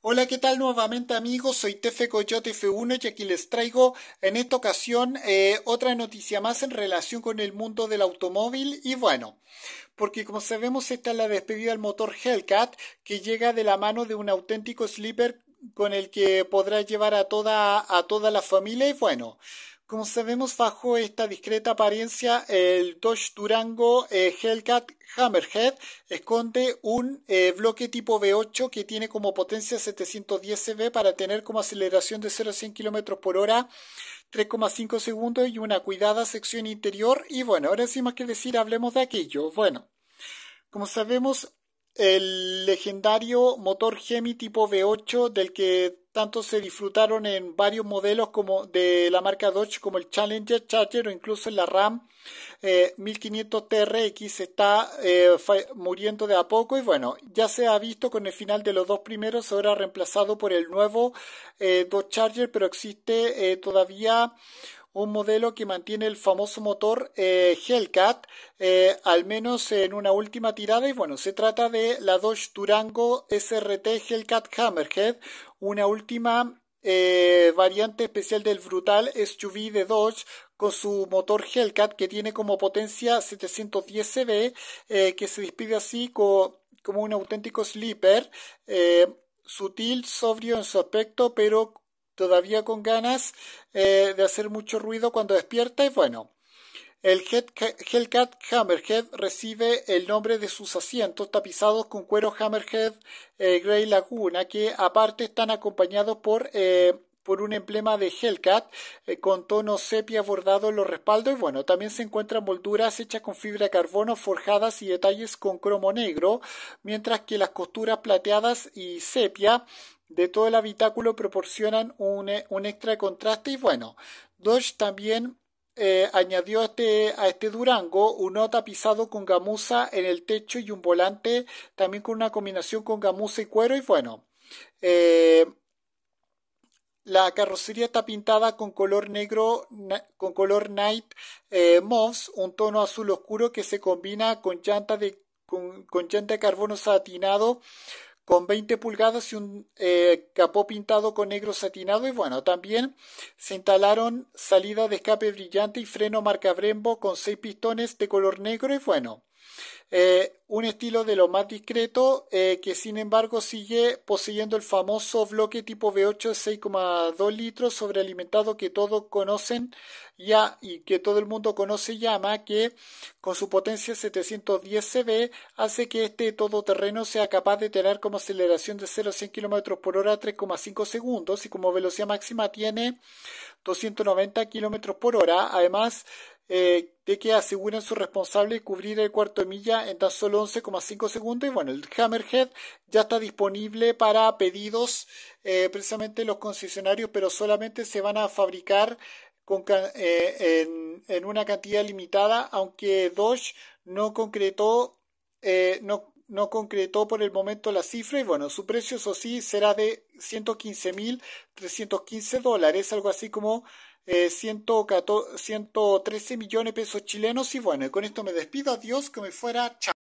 Hola, ¿qué tal nuevamente amigos? Soy Tefe Coyote F1 y aquí les traigo en esta ocasión eh, otra noticia más en relación con el mundo del automóvil y bueno, porque como sabemos esta es la despedida del motor Hellcat que llega de la mano de un auténtico sleeper con el que podrá llevar a toda, a toda la familia y bueno, como sabemos, bajo esta discreta apariencia, el Dodge Durango eh, Hellcat Hammerhead esconde un eh, bloque tipo V8 que tiene como potencia 710 CV para tener como aceleración de 0 a 100 km por hora 3,5 segundos y una cuidada sección interior. Y bueno, ahora sin más que decir, hablemos de aquello. Bueno, como sabemos, el legendario motor Gemi tipo V8 del que tanto se disfrutaron en varios modelos como de la marca Dodge como el Challenger, Charger o incluso en la Ram 1500 eh, TRX está eh, muriendo de a poco y bueno, ya se ha visto con el final de los dos primeros, ahora reemplazado por el nuevo eh, Dodge Charger, pero existe todavía un modelo que mantiene el famoso motor eh, Hellcat, eh, al menos en una última tirada. Y bueno, se trata de la Dodge Durango SRT Hellcat Hammerhead, una última eh, variante especial del brutal SUV de Dodge con su motor Hellcat que tiene como potencia 710 CV, que se despide así como un auténtico sleeper sutil sobrio en su aspecto pero todavía con ganas eh, de hacer mucho ruido cuando despierta y bueno. El Hellcat Hammerhead recibe el nombre de sus asientos tapizados con cuero Hammerhead eh, Grey Laguna, que aparte están acompañados por, eh, un emblema de Hellcat con tono sepia bordado en los respaldos. Y bueno, también se encuentran molduras hechas con fibra de carbono forjadas y detalles con cromo negro, mientras que las costuras plateadas y sepia de todo el habitáculo proporcionan un, eh, extra de contraste y bueno, Dodge también eh, añadió este, a este, Durango un no tapizado con gamuza en el techo y un volante también con una combinación con gamuza y cuero y bueno. Eh, la carrocería está pintada con color negro, con color night moss, un tono azul oscuro que se combina con con llanta de carbono satinado con 20 pulgadas y un eh, capó pintado con negro satinado. Y bueno, también se instalaron salida de escape brillante y freno marca Brembo con 6 pistones de color negro. Y bueno, eh, un estilo de lo más discreto eh, que sin embargo sigue poseyendo el famoso bloque tipo V8 6,2 litros sobrealimentado que todos conocen ya y que todo el mundo conoce y llama que con su potencia 710 CV hace que este todoterreno sea capaz de tener como aceleración de 0 a 100 km por hora 3,5 segundos y como velocidad máxima tiene 290 km por hora además eh, de que aseguren su responsable cubrir el cuarto de milla en tan solo 11,5 segundos. Y bueno, el Hammerhead ya está disponible para pedidos eh, precisamente los concesionarios, pero solamente se van a fabricar con, eh, en, en, una cantidad limitada, aunque Dodge no concretó, no, no concretó por el momento la cifra y bueno, su precio eso sí será de 115.315 dólares, algo así como eh, 113 millones de pesos chilenos y bueno, con esto me despido, adiós, que me fuera, chao.